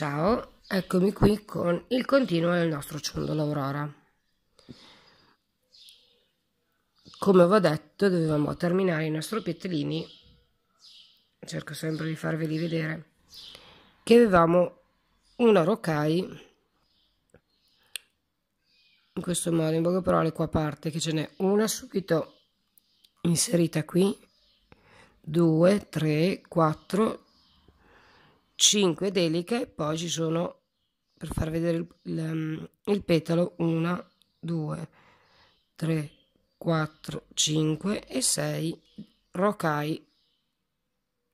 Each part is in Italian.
Ciao, eccomi qui con il continuo del nostro ciondolo Aurora. Come vi ho detto, dovevamo terminare i nostri piattellini, cerco sempre di farveli vedere, che avevamo una rokai in questo modo, in poche parole qua parte che ce n'è una subito inserita qui, 2, 3, 4, 5 deliche, poi ci sono, per far vedere il, il, mm, il petalo, 1, 2, 3, 4, 5 e 6 rocai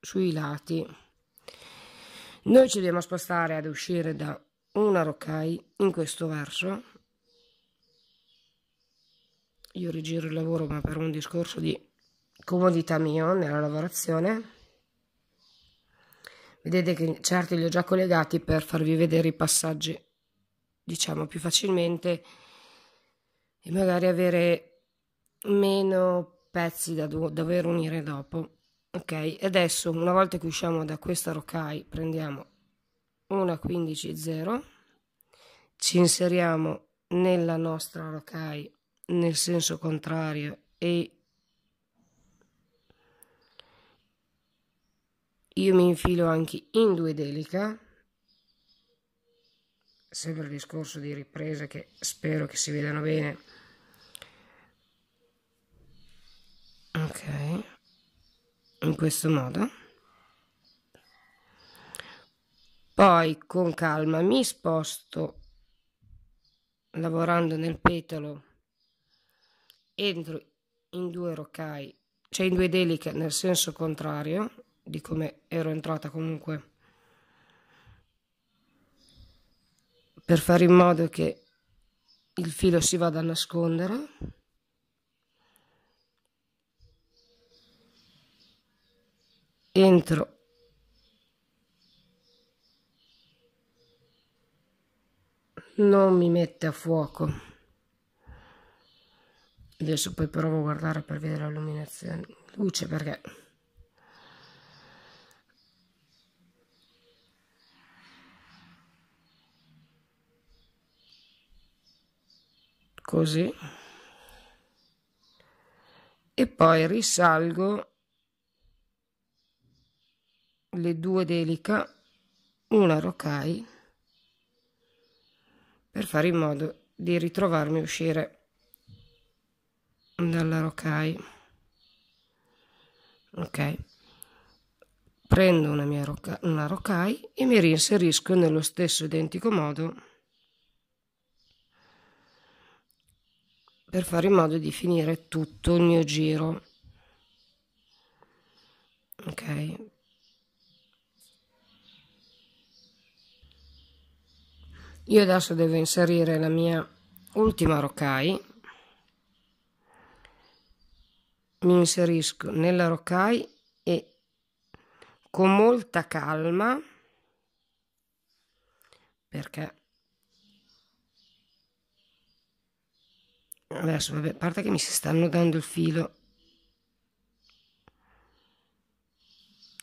sui lati. Noi ci dobbiamo spostare ad uscire da una rocai in questo verso. Io rigiro il lavoro ma per un discorso di comodità mio nella lavorazione. Vedete che certi li ho già collegati per farvi vedere i passaggi, diciamo, più facilmente e magari avere meno pezzi da dover unire dopo. Ok, adesso una volta che usciamo da questa roccai prendiamo una 15-0, ci inseriamo nella nostra roccai nel senso contrario e Io mi infilo anche in due delica, sempre il discorso di riprese che spero che si vedano bene. Ok, in questo modo. Poi con calma mi sposto lavorando nel petalo entro in due roccai, cioè in due deliche nel senso contrario di come ero entrata comunque. Per fare in modo che il filo si vada a nascondere. Entro non mi mette a fuoco. Adesso poi provo a guardare per vedere la luminazione, luce perché così e poi risalgo le due delica una rokai per fare in modo di ritrovarmi uscire dalla rokai ok prendo una mia roca, una rokai e mi reinserisco nello stesso identico modo per fare in modo di finire tutto il mio giro. Ok. Io adesso devo inserire la mia ultima roccai. Mi inserisco nella roccai e con molta calma perché Adesso, vabbè, a parte che mi si stanno dando il filo.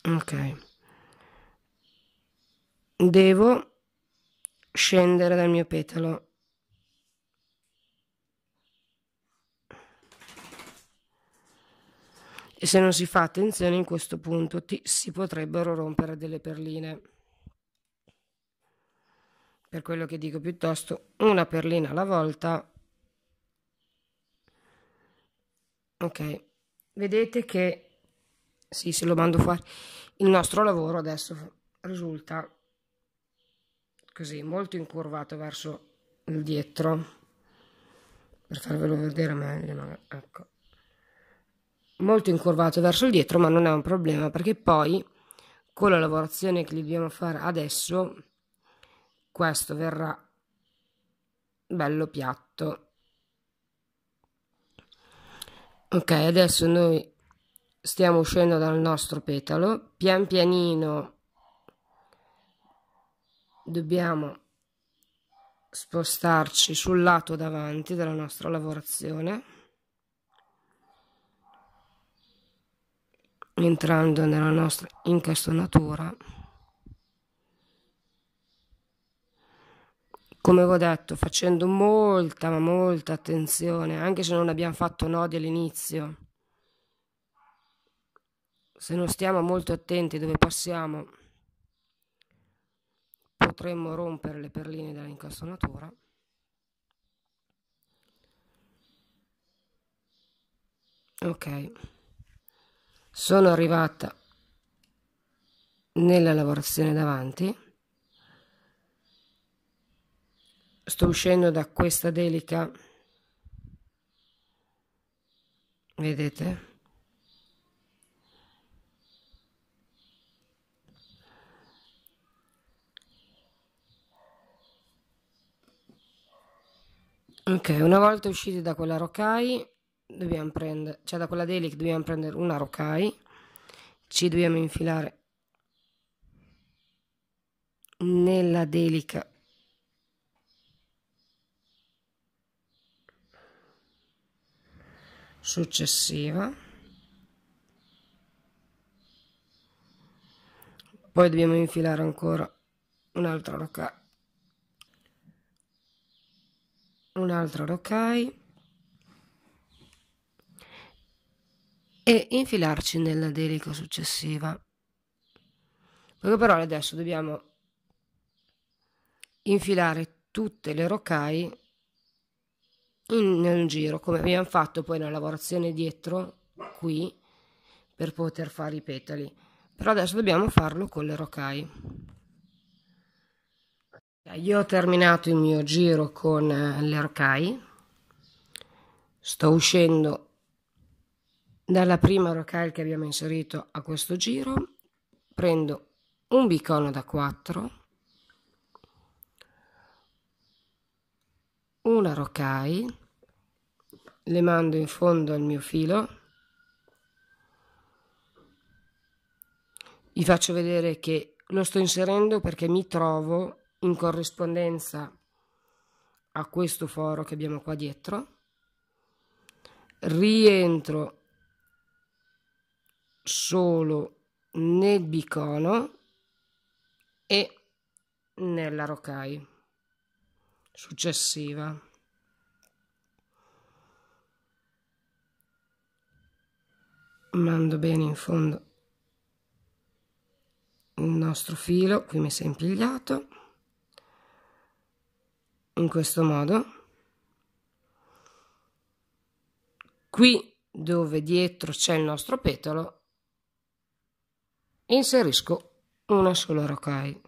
Ok. Devo scendere dal mio petalo. E se non si fa attenzione in questo punto ti, si potrebbero rompere delle perline. Per quello che dico piuttosto una perlina alla volta ok vedete che sì se lo mando fuori il nostro lavoro adesso risulta così molto incurvato verso il dietro per farvelo vedere meglio ma, ecco molto incurvato verso il dietro ma non è un problema perché poi con la lavorazione che gli dobbiamo fare adesso questo verrà bello piatto Ok, adesso noi stiamo uscendo dal nostro petalo, pian pianino dobbiamo spostarci sul lato davanti della nostra lavorazione entrando nella nostra incastonatura come ho detto, facendo molta, ma molta attenzione, anche se non abbiamo fatto nodi all'inizio. Se non stiamo molto attenti dove passiamo, potremmo rompere le perline dell'incassonatura. Ok, sono arrivata nella lavorazione davanti. sto uscendo da questa delica. Vedete? Ok, una volta usciti da quella roccai, dobbiamo prendere, cioè da quella delica dobbiamo prendere una roccai, ci dobbiamo infilare nella delica successiva poi dobbiamo infilare ancora un'altra rocai un'altra rocai e infilarci nella delica successiva poche parole adesso dobbiamo infilare tutte le rocai in, in giro, come abbiamo fatto poi la lavorazione dietro qui per poter fare i petali. Però adesso dobbiamo farlo con le rocaie. Io ho terminato il mio giro con eh, le rocaie. Sto uscendo dalla prima rocaille che abbiamo inserito a questo giro. Prendo un bicono da 4 una rocaille le mando in fondo al mio filo, vi faccio vedere che lo sto inserendo perché mi trovo in corrispondenza a questo foro che abbiamo qua dietro, rientro solo nel bicono e nella rocaia successiva. mando bene in fondo. Il nostro filo qui mi si è impigliato in questo modo. Qui dove dietro c'è il nostro petalo inserisco una sola rocaille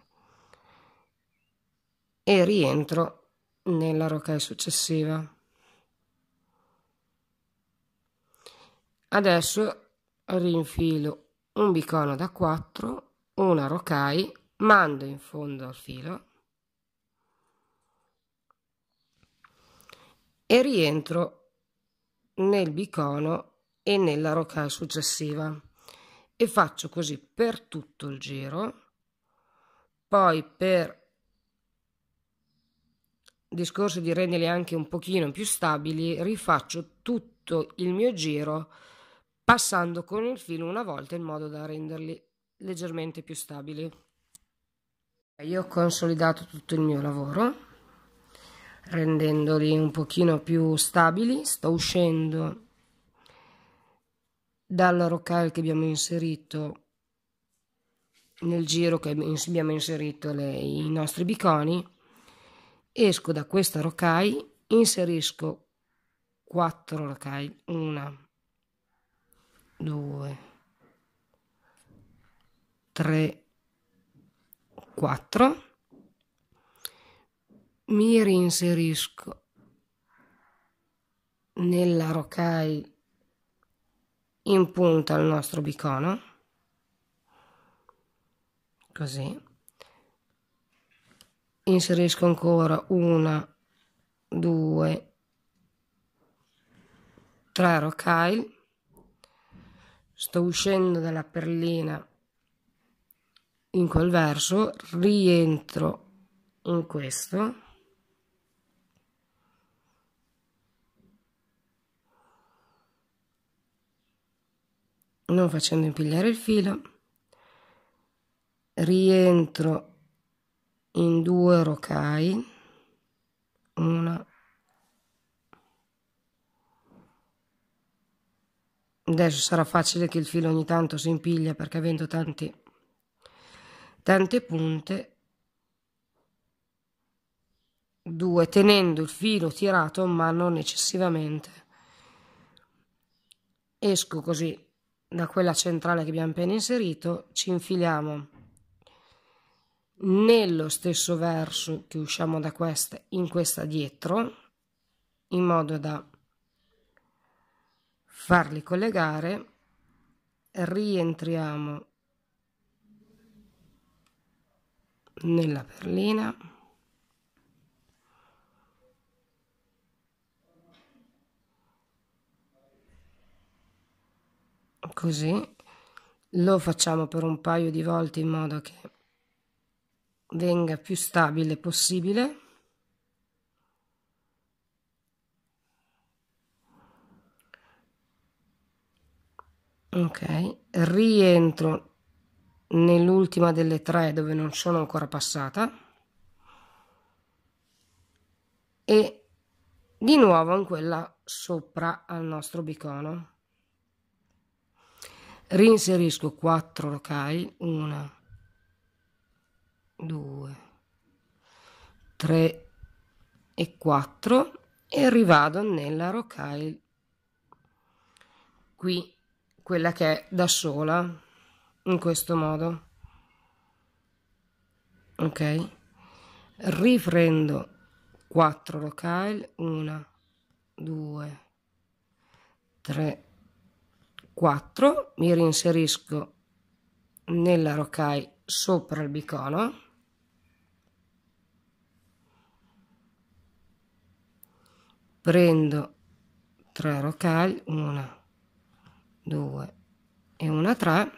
e rientro nella rocaille successiva. Adesso rinfilo un bicono da 4, una rocai, mando in fondo al filo e rientro nel bicono e nella rocai successiva e faccio così per tutto il giro poi per discorso di renderli anche un pochino più stabili rifaccio tutto il mio giro passando con il filo una volta in modo da renderli leggermente più stabili. Io ho consolidato tutto il mio lavoro rendendoli un pochino più stabili, sto uscendo dalla roccale che abbiamo inserito nel giro che abbiamo inserito le, i nostri biconi esco da questa roccai inserisco 4 roccai 1 2, 3, 4. Mi reinserisco nella rocaille in punta al nostro bicono così inserisco ancora una due tre rocaille sto uscendo dalla perlina in quel verso, rientro in questo. non facendo impigliare il filo rientro in due rocai una Adesso sarà facile che il filo ogni tanto si impiglia perché avendo tanti, tante punte, due tenendo il filo tirato ma non eccessivamente, esco così da quella centrale che abbiamo appena inserito, ci infiliamo nello stesso verso che usciamo da questa in questa dietro in modo da farli collegare, rientriamo nella perlina. Così lo facciamo per un paio di volte in modo che venga più stabile possibile. Ok, rientro nell'ultima delle tre dove non sono ancora passata e di nuovo in quella sopra al nostro bicono. Rinserisco 4 locali, 1, 2, 3 e 4 e rivado nella rocaille qui quella che è da sola in questo modo ok riprendo 4 locale 1 2 3 4 mi reinserisco nella rocaille sopra il bicono prendo 3 rocaille 1 2 e una 3.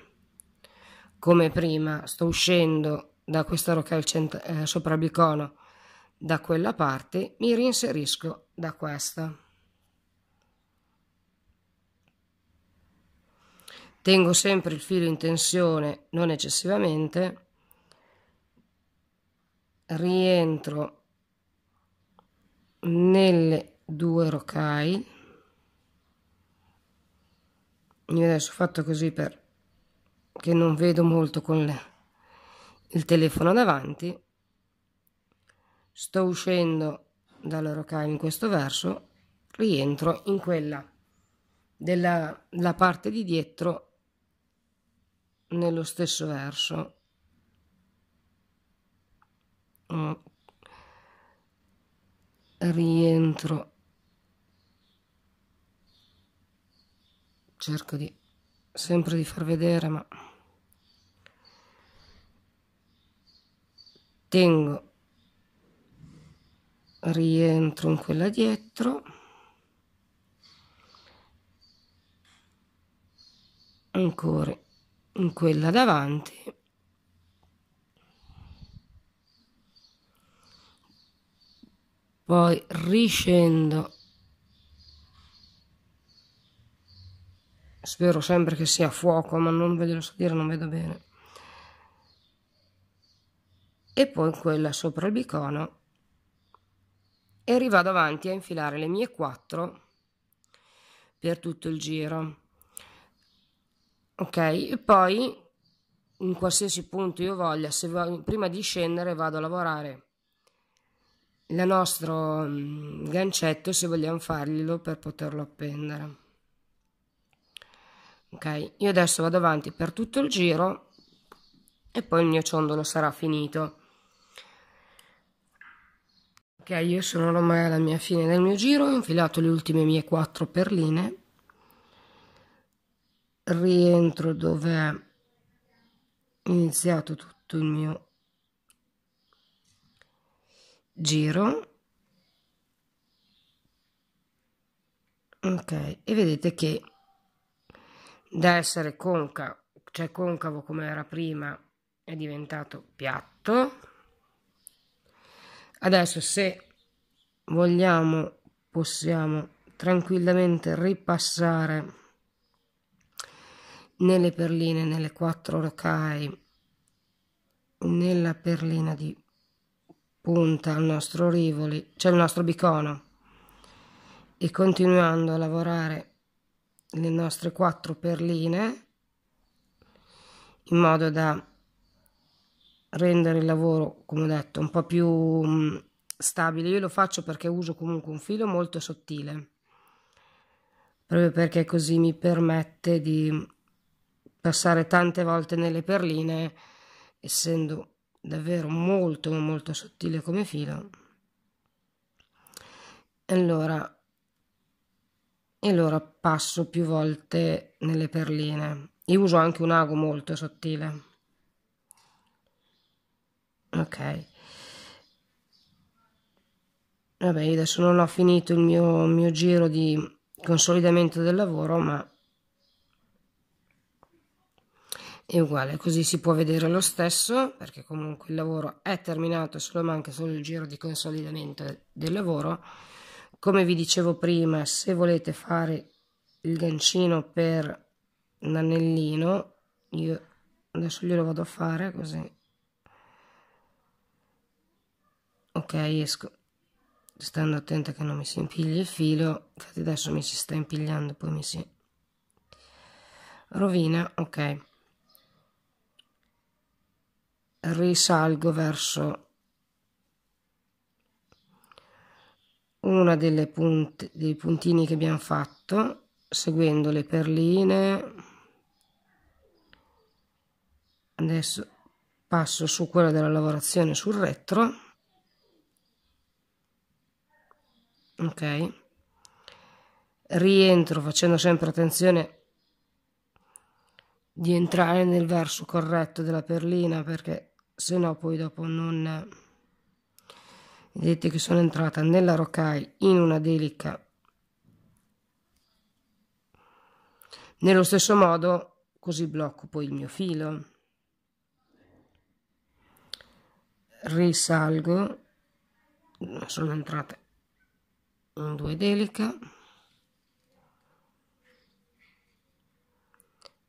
Come prima sto uscendo da questa rocalcent- eh, sopra bicono da quella parte, mi reinserisco da questa. Tengo sempre il filo in tensione, non eccessivamente. Rientro nelle due rocaille io adesso ho fatto così perché non vedo molto con il telefono davanti. Sto uscendo dalla rocaia in questo verso, rientro in quella della parte di dietro nello stesso verso. Mm. Rientro cerco di sempre di far vedere ma tengo rientro in quella dietro ancora in quella davanti poi riscendo spero sempre che sia fuoco ma non ve lo so dire non vedo bene e poi quella sopra il bicono e arrivo davanti a infilare le mie 4 per tutto il giro ok e poi in qualsiasi punto io voglia se voglio, prima di scendere vado a lavorare il nostro mm, gancetto se vogliamo farglielo per poterlo appendere ok? Io adesso vado avanti per tutto il giro e poi il mio ciondolo sarà finito. Ok, io sono ormai alla mia fine del mio giro, ho infilato le ultime mie quattro perline. Rientro dove è iniziato tutto il mio giro. Ok, e vedete che da essere conca, cioè concavo come era prima, è diventato piatto. Adesso se vogliamo possiamo tranquillamente ripassare nelle perline, nelle quattro rocaie, nella perlina di punta al nostro rivoli, c'è cioè il nostro bicono e continuando a lavorare le nostre quattro perline in modo da rendere il lavoro, come ho detto, un po' più mm, stabile. Io lo faccio perché uso comunque un filo molto sottile, proprio perché così mi permette di passare tante volte nelle perline, essendo davvero molto molto sottile come filo. Allora, e allora passo più volte nelle perline Io uso anche un ago molto sottile. Ok. Vabbè, io adesso non ho finito il mio, mio giro di consolidamento del lavoro, ma è uguale, così si può vedere lo stesso, perché comunque il lavoro è terminato, solo manca solo il giro di consolidamento del lavoro come vi dicevo prima se volete fare il gancino per un annellino io adesso glielo vado a fare così ok esco stando attenta che non mi si impigli il filo infatti adesso mi si sta impigliando poi mi si rovina ok risalgo verso una delle punte dei puntini che abbiamo fatto seguendo le perline adesso passo su quella della lavorazione sul retro ok rientro facendo sempre attenzione di entrare nel verso corretto della perlina perché sennò poi dopo non Vedete che sono entrata nella rocaille in una delica. Nello stesso modo, così blocco poi il mio filo. Risalgo, sono entrata in due delica.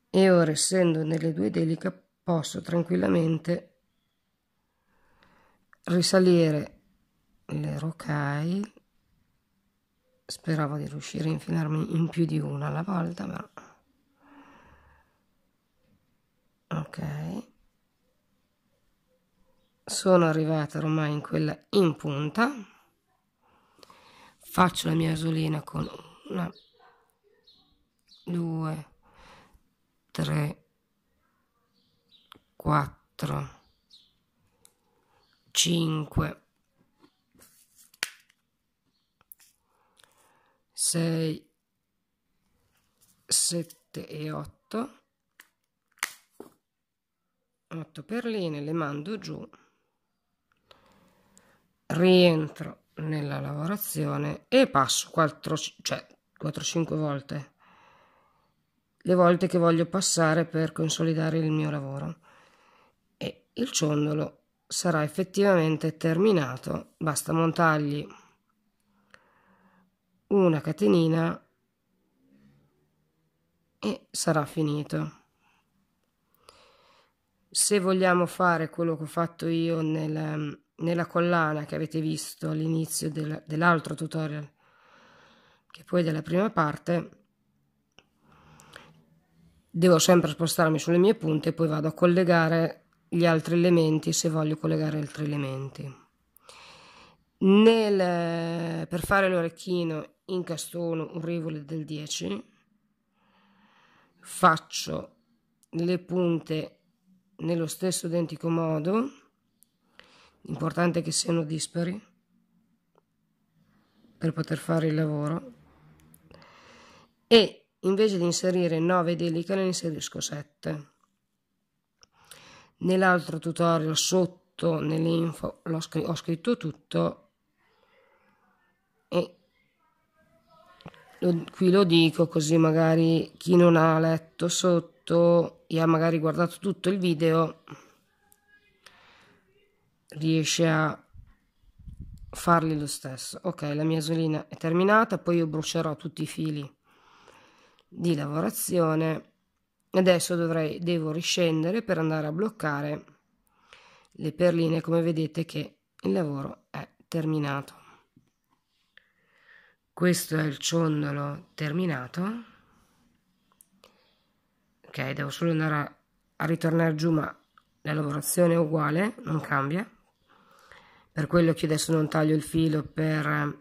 E ora essendo nelle due delica posso tranquillamente risalire le rocaille speravo di riuscire a infilarmi in più di una alla volta ma ok sono arrivata ormai in quella in punta faccio la mia asolina con una due tre quattro cinque 6, 7 e 8, 8 perline, le mando giù, rientro nella lavorazione e passo 4, cioè 4-5 volte le volte che voglio passare per consolidare il mio lavoro e il ciondolo sarà effettivamente terminato, basta montargli una catenina e sarà finito se vogliamo fare quello che ho fatto io nel, nella collana che avete visto all'inizio del, dell'altro tutorial che poi della prima parte devo sempre spostarmi sulle mie punte e poi vado a collegare gli altri elementi se voglio collegare altri elementi nel, eh, per fare l'orecchino incastono un rivolo del 10 faccio le punte nello stesso identico modo importante che siano dispari per poter fare il lavoro e invece di inserire 9 delica ne inserisco 7 nell'altro tutorial sotto nell'info ho scritto tutto e mm. lo, qui lo dico così magari chi non ha letto sotto e ha magari guardato tutto il video riesce a farli lo stesso. Ok, la mia isolina è terminata, poi io brucerò tutti i fili di lavorazione. Adesso dovrei, devo riscendere per andare a bloccare le perline, come vedete che il lavoro è terminato questo è il ciondolo terminato ok devo solo andare a, a ritornare giù ma la lavorazione è uguale non cambia per quello che adesso non taglio il filo per eh,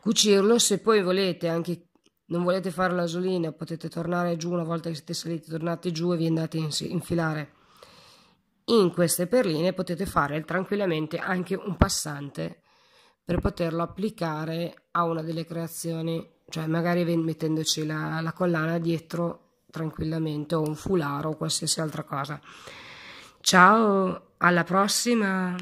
cucirlo se poi volete anche non volete fare la solina potete tornare giù una volta che siete saliti tornate giù e vi andate a infilare in queste perline potete fare tranquillamente anche un passante per poterlo applicare a una delle creazioni, cioè magari mettendoci la, la collana dietro tranquillamente o un fularo o qualsiasi altra cosa. Ciao, alla prossima!